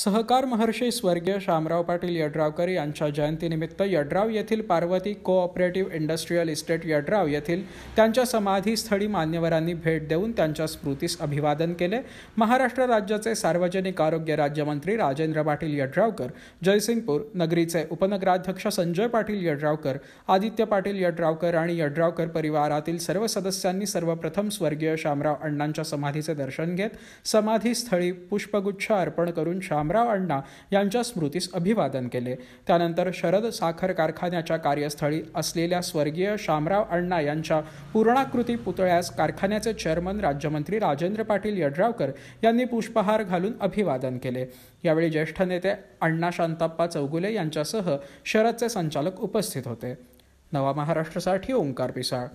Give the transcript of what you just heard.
सहकार महर्षी स्वर्गीय शामराव पाटील यड्रावकर यांच्या जयंतीनिमित्त यड्राव येथील Parvati cooperative industrial estate Yadrav येथील त्यांच्या समाधीस्थळी मान्यवरांनी भेट देऊन त्यांच्या स्मृतीस अभिवादन केले महाराष्ट्र राज्याचे सार्वजनिक आरोग्य राज्यमंत्री राजेंद्र पाटील यड्रावकर जयसिंगपूर नगरीचे उपनगराध्यक्ष संजय पाटील यड्रावकर आदित्य पाटील यड्रावकर आणि यड्रावकर परिवारातील सर्व सदस्यांनी सर्वप्रथम स्वर्गीय शामराव अण्णांच्या समाधीचे दर्शन घेत समाधीस्थळी पुष्पगुच्छ अर्पण करून शाम शामराव अण्णा यांच्या स्मृतीस अभिवादन केले त्यानंतर शरद साखर कारखान्याच्या कार्यस्थळी असलेल्या स्वर्गीय शामराव अण्णा यांच्या पूर्णाकृती पुतळ्यास कारखान्याचे चेअरमन राज्यमंत्री राजेंद्र पाटील यड्रावकर यांनी पुष्पहार घालून अभिवादन केले यावेळी ज्येष्ठ नेते अण्णा शांताप्पा चौगुले यांच्यासह शरदचे संचालक उपस्थित होते नवा महाराष्ट्रासाठी ओंकार पिसाळ